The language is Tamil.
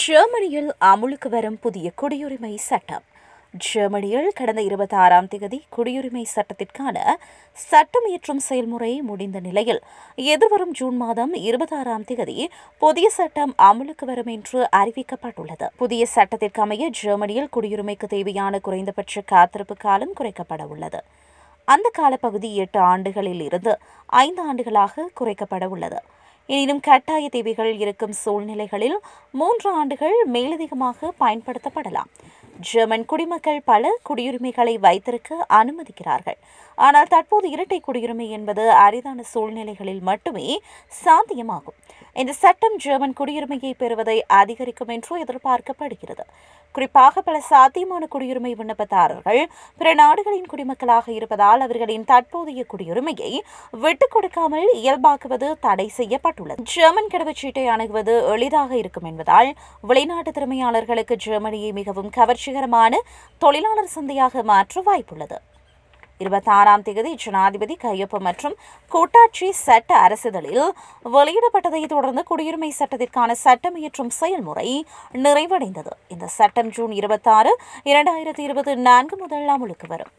ஜெர்மனியில் அமுலுக்கு வரும் புதிய குடியுரிமை சட்டம் ஜெர்மனியில் கடந்த இருபத்தி ஆறாம் தேதி குடியுரிமை சட்டத்திற்கான சட்டம் இயற்றும் செயல்முறை முடிந்த நிலையில் எதிர்வரும் ஜூன் மாதம் ஆறாம் தேதி புதிய சட்டம் அமலுக்கு வரும் என்று அறிவிக்கப்பட்டுள்ளது புதிய சட்டத்திற்கு அமைய ஜெர்மனியில் குடியுரிமைக்கு தேவையான குறைந்தபட்ச காத்திருப்பு காலம் குறைக்கப்பட உள்ளது அந்த காலப்பகுதி எட்டு ஆண்டுகளில் இருந்து ஐந்து ஆண்டுகளாக குறைக்கப்பட உள்ளது எனினும் கட்டாய தேவைகள் இருக்கும் சூழ்நிலைகளில் மூன்று ஆண்டுகள் மேலதிகமாக பயன்படுத்தப்படலாம் ஜெர்மன் குடிமக்கள் பல குடியுரிமைகளை வைத்திருக்க அனுமதிக்கிறார்கள் ஆனால் தற்போது இரட்டை குடியுரிமை என்பது அரிதான சூழ்நிலைகளில் மட்டுமே சாத்தியமாகும் இந்த சட்டம் ஜெர்மன் குடியுரிமையை பெறுவதை அதிகரிக்கும் என்று எதிர்பார்க்கப்படுகிறது குறிப்பாக பல சாத்தியமான குடியுரிமை விண்ணப்பதாரர்கள் பிற நாடுகளின் குடிமக்களாக இருப்பதால் அவர்களின் தற்போதைய குடியுரிமையை விட்டுக் கொடுக்காமல் இயல்பாக்குவது தடை செய்யப்பட்டுள்ளது ஜெர்மன் கடவுச்சீட்டை அணுகுவது எளிதாக இருக்கும் என்பதால் வெளிநாட்டு திறமையாளர்களுக்கு ஜெர்மனியை மிகவும் கவர்ச்சிகரமான தொழிலாளர் சந்தையாக மாற்ற வாய்ப்புள்ளது இருபத்தாறாம் தேதி ஜனாதிபதி கையொப்ப மற்றும் கூட்டாட்சி சட்ட அரசிதழில் வெளியிடப்பட்டதை தொடர்ந்து குடியுரிமை சட்டத்திற்கான சட்டம் இயற்றும் செயல்முறை நிறைவடைந்தது இந்த சட்டம் ஜூன் இருபத்தாறு இரண்டாயிரத்தி இருபத்தி நான்கு முதல் அமலுக்கு வரும்